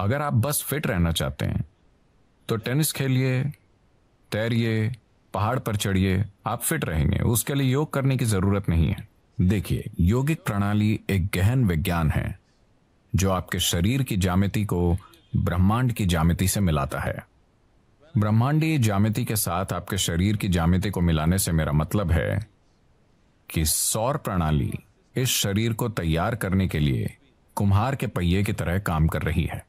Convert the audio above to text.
अगर आप बस फिट रहना चाहते हैं तो टेनिस खेलिए तैरिए पहाड़ पर चढ़िए आप फिट रहेंगे उसके लिए योग करने की जरूरत नहीं है देखिए योगिक प्रणाली एक गहन विज्ञान है जो आपके शरीर की जामिति को ब्रह्मांड की जामिति से मिलाता है ब्रह्मांडीय जामिति के साथ आपके शरीर की जामिति को मिलाने से मेरा मतलब है कि सौर प्रणाली इस शरीर को तैयार करने के लिए कुम्हार के पहिए की तरह काम कर रही है